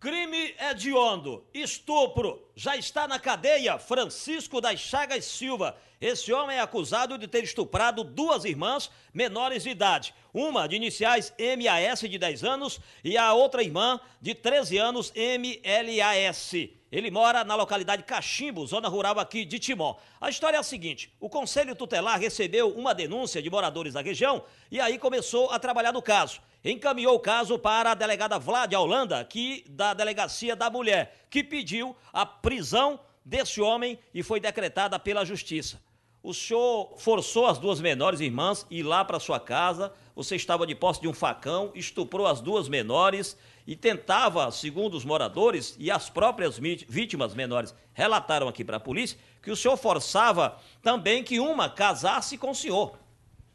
Crime hediondo, estupro. Já está na cadeia Francisco das Chagas Silva. Esse homem é acusado de ter estuprado duas irmãs menores de idade. Uma de iniciais MAS de 10 anos e a outra irmã de 13 anos MLAS. Ele mora na localidade Cachimbo, zona rural aqui de Timó. A história é a seguinte: o Conselho Tutelar recebeu uma denúncia de moradores da região e aí começou a trabalhar no caso. Encaminhou o caso para a delegada Vlad Holanda, que da delegacia da mulher, que pediu a prisão desse homem e foi decretada pela justiça. O senhor forçou as duas menores irmãs ir lá para sua casa. Você estava de posse de um facão, estuprou as duas menores e tentava, segundo os moradores e as próprias vítimas menores relataram aqui para a polícia, que o senhor forçava também que uma casasse com o senhor.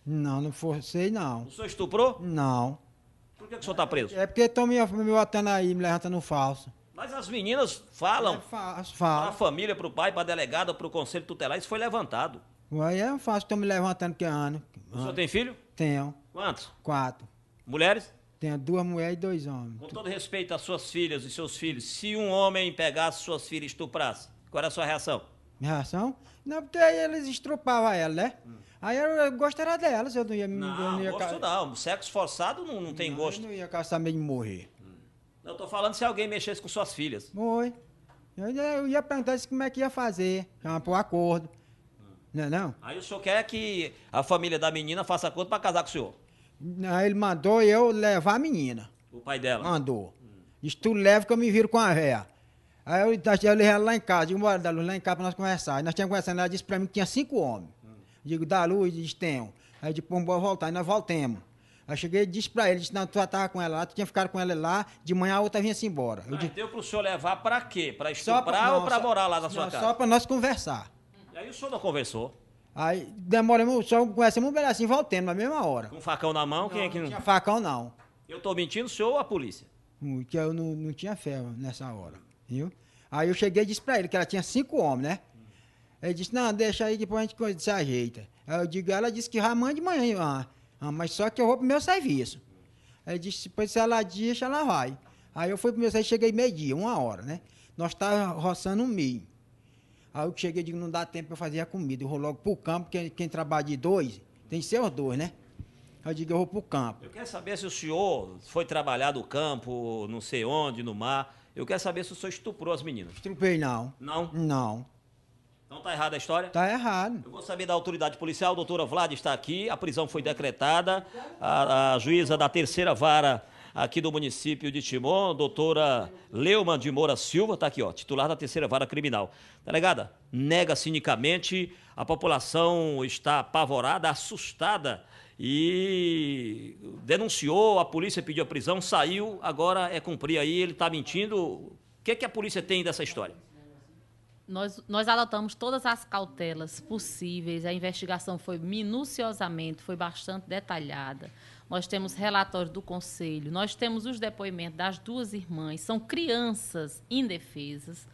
Não, não forcei, não. O senhor estuprou? Não. Por que, que o senhor está preso? É porque estão me, me botando aí, me levantando falso. Mas as meninas falam é, fala. para a família, para o pai, para a delegada, para o conselho tutelar, isso foi levantado. Aí é fácil, estou me levantando que ano. O senhor tem filho? Tenho. Quantos? Quatro. Mulheres? Tenho duas mulheres e dois homens. Com todo respeito às suas filhas e seus filhos, se um homem pegasse suas filhas e estuprasse, qual era é a sua reação? Minha reação? Não, porque aí eles estrupavam ela, né? Hum. Aí eu gostaria delas, eu não ia me. Não, não ia gosto ca... não. Sexo forçado não, não tem não, gosto. Eu não ia caçar meio de morrer. Hum. Eu tô falando se alguém mexesse com suas filhas. Oi, Eu, eu ia perguntar como é que ia fazer. Para é um acordo. Não, não. Aí o senhor quer que a família da menina faça conta para casar com o senhor? Aí ele mandou eu levar a menina. O pai dela? Mandou. Hum. Diz, tu leva que eu me viro com a véia. Aí eu, eu levei ela lá em casa, digo, bora, Dalu, lá em casa para nós conversar. Aí nós tínhamos conversando, ela disse para mim que tinha cinco homens. Hum. Digo, Dalu, diz, tenho. Aí eu disse, pô, bora voltar. Aí nós voltemos. Aí cheguei e disse pra ele, disse, não, tu já tava com ela lá, tu tinha ficado com ela lá, de manhã a outra vinha-se embora. Eu Mas disse, deu pro senhor levar pra quê? Pra estuprar pra, não, ou pra só, morar lá na sua não, casa? Só pra nós conversar. Aí o senhor não conversou. Aí demoramos, só conhecemos um pedacinho assim, voltando na mesma hora. Com facão na mão, quem não, é que não. tinha facão, não. Eu tô mentindo, o senhor ou a polícia? Que eu não, não tinha fé nessa hora, viu? Aí eu cheguei e disse pra ele que ela tinha cinco homens, né? Ele disse, não, deixa aí, depois a gente se ajeita. Aí eu digo, ela disse que já de manhã, ah, ah, mas só que eu vou pro meu serviço. Aí ele disse, pois se ela diz, ela vai. Aí eu fui pro meu serviço, cheguei meio-dia, uma hora, né? Nós estávamos roçando um milho. Aí eu cheguei e digo, não dá tempo para fazer a comida. Eu vou logo pro campo, porque quem trabalha de dois, tem que ser os dois, né? Aí eu digo, eu vou pro campo. Eu quero saber se o senhor foi trabalhar do campo, não sei onde, no mar. Eu quero saber se o senhor estuprou as meninas. Estuprei não. Não? Não. Então tá errada a história? Tá errado. Eu vou saber da autoridade policial, a doutora Vlad está aqui, a prisão foi decretada, a, a juíza da terceira vara aqui do município de Timon, doutora Leuma de Moura Silva, está aqui, ó, titular da terceira vara criminal. Delegada, nega cinicamente, a população está apavorada, assustada e denunciou, a polícia pediu a prisão, saiu, agora é cumprir aí, ele está mentindo. O que, é que a polícia tem dessa história? Nós, nós adotamos todas as cautelas possíveis, a investigação foi minuciosamente, foi bastante detalhada nós temos relatório do conselho, nós temos os depoimentos das duas irmãs, são crianças indefesas,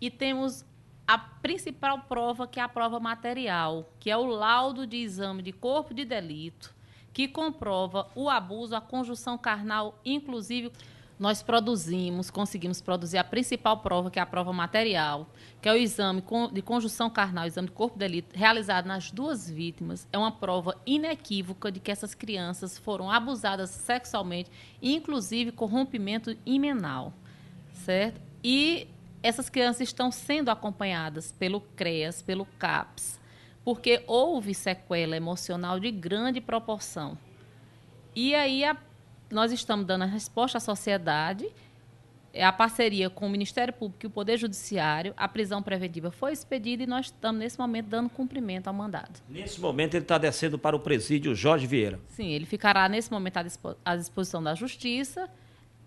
e temos a principal prova, que é a prova material, que é o laudo de exame de corpo de delito, que comprova o abuso, a conjunção carnal, inclusive nós produzimos, conseguimos produzir a principal prova, que é a prova material, que é o exame de conjunção carnal, exame de corpo de delito, realizado nas duas vítimas. É uma prova inequívoca de que essas crianças foram abusadas sexualmente, inclusive com rompimento imenal, certo? E essas crianças estão sendo acompanhadas pelo CREAS, pelo CAPS, porque houve sequela emocional de grande proporção. E aí a nós estamos dando a resposta à sociedade, é a parceria com o Ministério Público e o Poder Judiciário, a prisão preventiva foi expedida e nós estamos, nesse momento, dando cumprimento ao mandado. Nesse momento, ele está descendo para o presídio Jorge Vieira. Sim, ele ficará, nesse momento, à disposição da Justiça.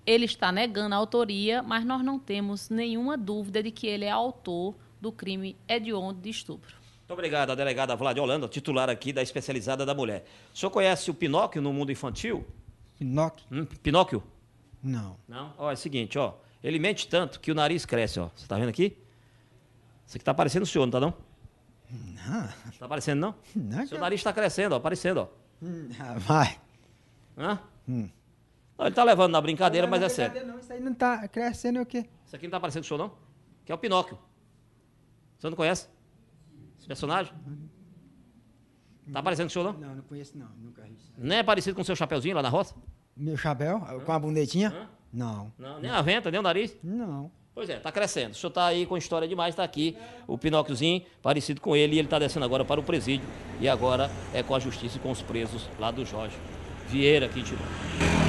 Ele está negando a autoria, mas nós não temos nenhuma dúvida de que ele é autor do crime hediondo de estupro. Muito obrigado, delegada Vlad Holanda, titular aqui da Especializada da Mulher. O senhor conhece o Pinóquio no mundo infantil? Pinóquio? Hum, Pinóquio? Não. Não? Ó, é o seguinte, ó. Ele mente tanto que o nariz cresce, ó. Você tá vendo aqui? Isso aqui tá parecendo o senhor, não tá não? Não. Tá aparecendo não? não Seu nariz tá crescendo, ó, aparecendo, ó. Hum, ah, vai. Hã? Hum. Não, ele tá levando na brincadeira, mas é brincadeira sério. Não, isso aí não tá crescendo é o quê? Isso aqui não tá parecendo o senhor, não? Que é o Pinóquio. Você não conhece? Esse personagem? Tá parecendo com o senhor, não? Não, não conheço, não. Nunca vi. Não é parecido com o seu chapeuzinho lá na roça? Meu chapéu? Com a bonetinha? Hã? Não. Não, nem a venta, nem o nariz? Não. Pois é, tá crescendo. O senhor tá aí com história demais, tá aqui o Pinóquiozinho, parecido com ele, e ele tá descendo agora para o presídio. E agora é com a justiça e com os presos lá do Jorge Vieira, aqui em Timóteo.